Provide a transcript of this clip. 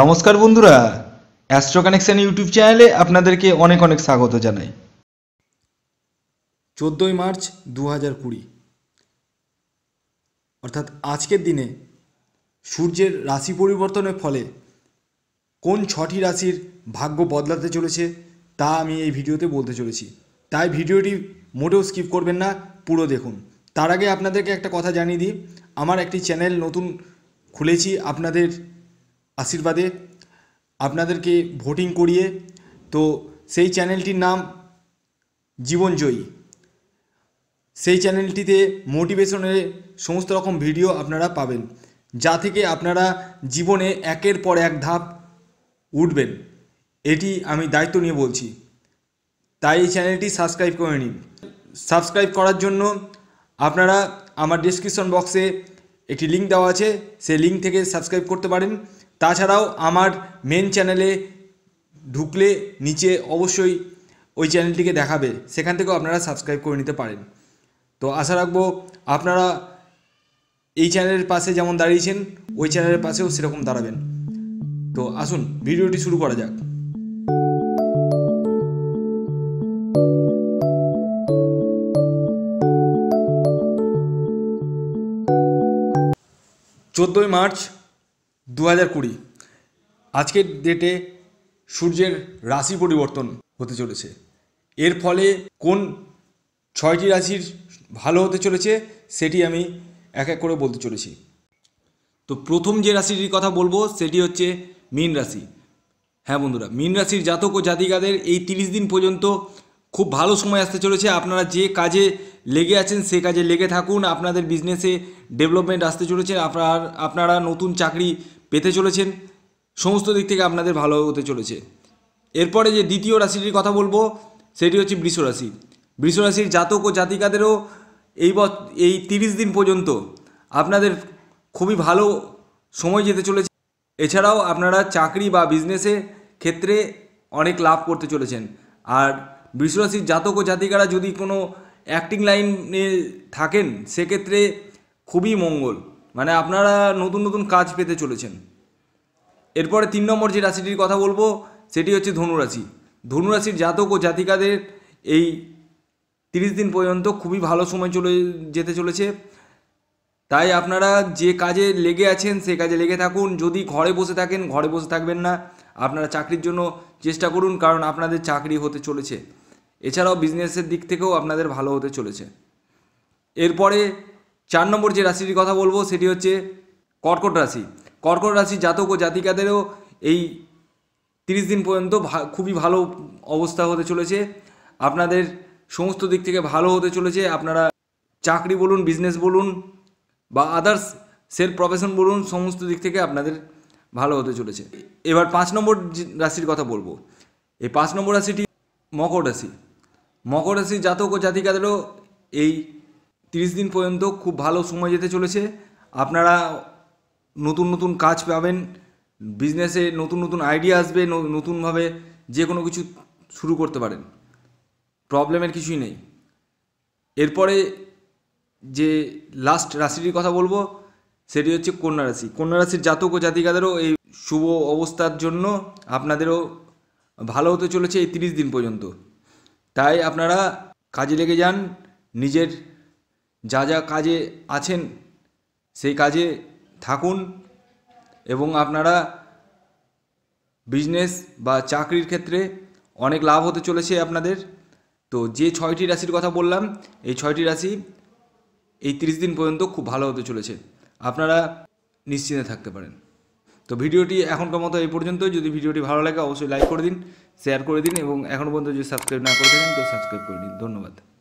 নমস্কার বন্ধুরা astro connection YouTube চ্যানেলে আপনাদেরকে অনেক অনেক স্বাগত জানাই চোদ্দোই মার্চ দু হাজার কুড়ি অর্থাৎ আজকের দিনে সূর্যের রাশি পরিবর্তনের ফলে কোন ছটি রাশির ভাগ্য বদলাতে চলেছে তা আমি এই ভিডিওতে বলতে চলেছি তাই ভিডিওটি মোটেও স্কিপ করবেন না পুরো দেখুন তার আগে আপনাদেরকে একটা কথা জানিয়ে দিই আমার একটি চ্যানেল নতুন খুলেছি আপনাদের আশীর্বাদে আপনাদেরকে ভোটিং করিয়ে তো সেই চ্যানেলটির নাম জীবনজয়ী সেই চ্যানেলটিতে মোটিভেশনের সমস্ত রকম ভিডিও আপনারা পাবেন যা থেকে আপনারা জীবনে একের পর এক ধাপ উঠবেন এটি আমি দায়িত্ব নিয়ে বলছি তাই এই চ্যানেলটি সাবস্ক্রাইব করে নিন সাবস্ক্রাইব করার জন্য আপনারা আমার ডিসক্রিপশন বক্সে একটি লিঙ্ক দেওয়া আছে সেই লিঙ্ক থেকে সাবস্ক্রাইব করতে পারেন তাছাড়াও আমার মেন চ্যানেলে ঢুকলে নিচে অবশ্যই ওই চ্যানেলটিকে দেখাবে সেখান থেকেও আপনারা সাবস্ক্রাইব করে নিতে পারেন তো আশা রাখবো আপনারা এই চ্যানেলের পাশে যেমন দাঁড়িয়েছেন ওই চ্যানেলের পাশেও সেরকম দাঁড়াবেন তো আসুন ভিডিওটি শুরু করা যাক চোদ্দোই মার্চ দু হাজার কুড়ি আজকের ডেটে সূর্যের রাশি পরিবর্তন হতে চলেছে এর ফলে কোন ছয়টি রাশির ভালো হতে চলেছে সেটি আমি এক এক করে বলতে চলেছি তো প্রথম যে রাশিটির কথা বলবো সেটি হচ্ছে মীন রাশি হ্যাঁ বন্ধুরা মীন রাশির জাতক ও জাতিকাদের এই তিরিশ দিন পর্যন্ত খুব ভালো সময় আসতে চলেছে আপনারা যে কাজে লেগে আছেন সে কাজে লেগে থাকুন আপনাদের বিজনেসে ডেভেলপমেন্ট আসতে চলেছে আপনার আপনারা নতুন চাকরি পেতে চলেছেন সমস্ত দিক থেকে আপনাদের ভালো হতে চলেছে এরপরে যে দ্বিতীয় রাশিটির কথা বলবো সেটি হচ্ছে বৃষরাশি বৃষরাশির জাতক ও জাতিকাদেরও এই এই তিরিশ দিন পর্যন্ত আপনাদের খুবই ভালো সময় যেতে চলেছে এছাড়াও আপনারা চাকরি বা বিজনেসে ক্ষেত্রে অনেক লাভ করতে চলেছেন আর বৃষরাশির জাতক ও জাতিকারা যদি কোনো অ্যাক্টিং লাইনে থাকেন সেক্ষেত্রে খুবই মঙ্গল মানে আপনারা নতুন নতুন কাজ পেতে চলেছেন এরপরে তিন নম্বর যে রাশিটির কথা বলবো সেটি হচ্ছে ধনুরাশি ধনুরাশির জাতক ও জাতিকাদের এই তিরিশ দিন পর্যন্ত খুবই ভালো সময় চলে যেতে চলেছে তাই আপনারা যে কাজে লেগে আছেন সে কাজে লেগে থাকুন যদি ঘরে বসে থাকেন ঘরে বসে থাকবেন না আপনারা চাকরির জন্য চেষ্টা করুন কারণ আপনাদের চাকরি হতে চলেছে এছাড়াও বিজনেসের দিক থেকেও আপনাদের ভালো হতে চলেছে এরপরে চার নম্বর যে রাশিটির কথা বলবো সেটি হচ্ছে কর্কট রাশি কর্কট রাশি জাতক ও জাতিকাদেরও এই তিরিশ দিন পর্যন্ত খুবই ভালো অবস্থা হতে চলেছে আপনাদের সমস্ত দিক থেকে ভালো হতে চলেছে আপনারা চাকরি বলুন বিজনেস বলুন বা আদার্স সেলফ প্রফেশন বলুন সমস্ত দিক থেকে আপনাদের ভালো হতে চলেছে এবার পাঁচ নম্বর রাশির কথা বলবো এই পাঁচ নম্বর রাশিটি মকর রাশি মকর রাশির জাতক ও জাতিকাদেরও এই তিরিশ দিন পর্যন্ত খুব ভালো সময় যেতে চলেছে আপনারা নতুন নতুন কাজ পাবেন বিজনেসে নতুন নতুন আইডিয়া আসবে নতুনভাবে যে কোনো কিছু শুরু করতে পারেন প্রবলেমের কিছুই নেই এরপরে যে লাস্ট রাশিটির কথা বলবো সেটি হচ্ছে কন্যা রাশি কন্যা রাশির জাতক ও জাতিকাদেরও এই শুভ অবস্থার জন্য আপনাদেরও ভালো হতে চলেছে এই তিরিশ দিন পর্যন্ত তাই আপনারা কাজে লেগে যান নিজের যা যা কাজে আছেন সেই কাজে থাকুন এবং আপনারা বিজনেস বা চাকরির ক্ষেত্রে অনেক লাভ হতে চলেছে আপনাদের তো যে ছয়টি রাশির কথা বললাম এই ছয়টি রাশি এই তিরিশ দিন পর্যন্ত খুব ভালো হতে চলেছে আপনারা নিশ্চিন্তে থাকতে পারেন তো ভিডিওটি এখনকার মতো এই পর্যন্ত যদি ভিডিওটি ভালো লাগে অবশ্যই লাইক করে দিন শেয়ার করে দিন এবং এখন পর্যন্ত যদি সাবস্ক্রাইব না করে থাকেন তো সাবস্ক্রাইব করে দিন ধন্যবাদ